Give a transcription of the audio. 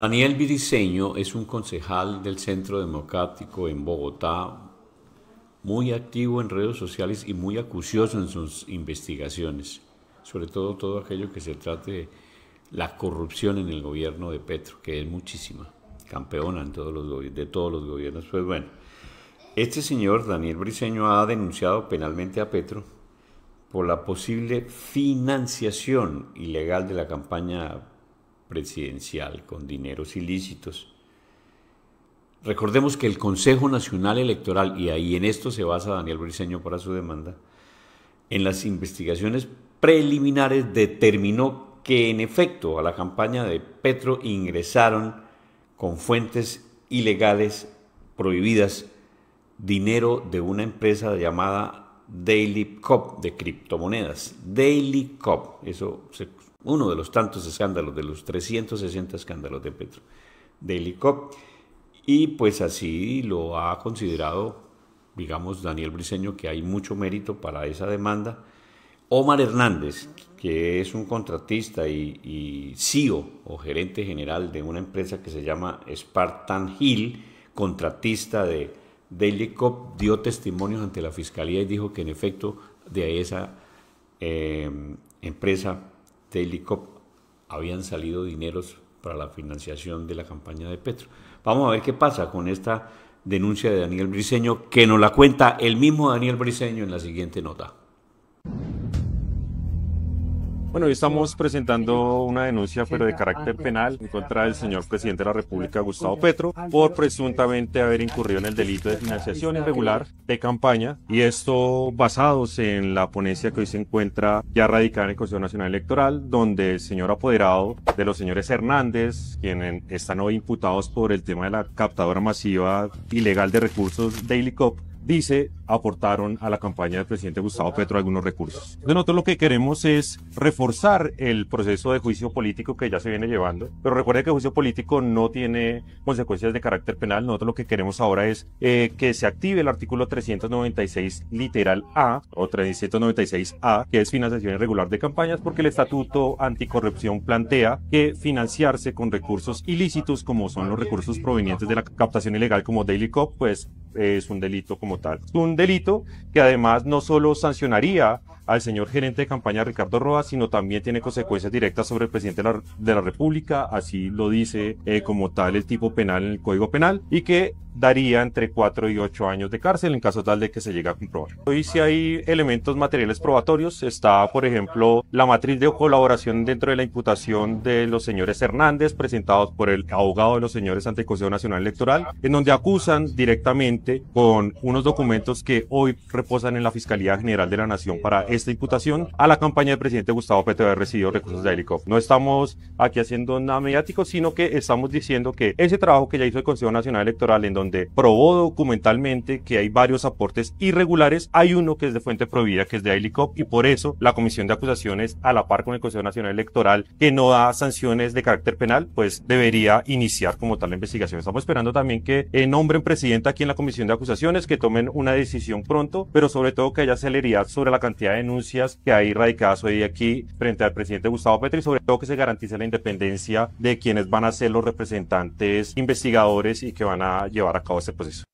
Daniel Briceño es un concejal del Centro Democrático en Bogotá, muy activo en redes sociales y muy acucioso en sus investigaciones, sobre todo todo aquello que se trate de la corrupción en el gobierno de Petro, que es muchísima, campeona en todos los, de todos los gobiernos. Pues bueno, este señor Daniel Briceño, ha denunciado penalmente a Petro por la posible financiación ilegal de la campaña presidencial con dineros ilícitos. Recordemos que el Consejo Nacional Electoral, y ahí en esto se basa Daniel Briceño para su demanda, en las investigaciones preliminares determinó que en efecto a la campaña de Petro ingresaron con fuentes ilegales prohibidas dinero de una empresa llamada Daily Cop de criptomonedas. Daily Cop, eso se uno de los tantos escándalos, de los 360 escándalos de Petro, de Helicop. Y pues así lo ha considerado, digamos, Daniel Briceño, que hay mucho mérito para esa demanda. Omar Hernández, que es un contratista y, CEO o gerente general de una empresa que se llama Spartan Hill, contratista de Daily Cop, dio testimonios ante la fiscalía y dijo que en efecto de esa eh, empresa Telecop habían salido dineros para la financiación de la campaña de Petro. Vamos a ver qué pasa con esta denuncia de Daniel Briseño, que nos la cuenta el mismo Daniel Briseño en la siguiente nota. Bueno, hoy estamos presentando una denuncia, pero de carácter penal, en contra del señor presidente de la República, Gustavo Petro, por presuntamente haber incurrido en el delito de financiación irregular de campaña, y esto basados en la ponencia que hoy se encuentra ya radicada en el Consejo Nacional Electoral, donde el señor apoderado de los señores Hernández, quienes están hoy imputados por el tema de la captadora masiva ilegal de recursos Daily Cop, dice, aportaron a la campaña del presidente Gustavo Petro algunos recursos. De nosotros lo que queremos es reforzar el proceso de juicio político que ya se viene llevando, pero recuerde que el juicio político no tiene consecuencias de carácter penal, nosotros lo que queremos ahora es eh, que se active el artículo 396 literal A o 396A, que es financiación irregular de campañas, porque el Estatuto Anticorrupción plantea que financiarse con recursos ilícitos como son los recursos provenientes de la captación ilegal como Daily Cop, pues es un delito como tal. Un delito que además no solo sancionaría al señor gerente de campaña Ricardo Roa, sino también tiene consecuencias directas sobre el presidente de la, República, así lo dice eh, como tal el tipo penal en el Código Penal, y que daría entre 4 y 8 años de cárcel en caso tal de que se llegue a comprobar. Hoy si hay elementos materiales probatorios, está por ejemplo la matriz de colaboración dentro de la imputación de los señores Hernández presentados por el abogado de los señores ante el Consejo Nacional Electoral, en donde acusan directamente con unos documentos que hoy reposan en la Fiscalía General de la Nación para esta imputación a la campaña del presidente Gustavo Petro de recibido recursos de Helicop. No estamos aquí haciendo nada mediático, sino que estamos diciendo que ese trabajo que ya hizo el Consejo Nacional Electoral en donde donde probó documentalmente que hay varios aportes irregulares, hay uno que es de fuente prohibida, que es de Ailicop, y por eso la Comisión de Acusaciones, a la par con el Consejo Nacional Electoral, que no da sanciones de carácter penal, pues debería iniciar como tal la investigación. Estamos esperando también que eh, nombren presidenta aquí en la Comisión de Acusaciones, que tomen una decisión pronto, pero sobre todo que haya celeridad sobre la cantidad de denuncias que hay radicadas hoy aquí frente al presidente Gustavo Petri, sobre todo que se garantice la independencia de quienes van a ser los representantes investigadores y que van a llevar a a cabo este proceso.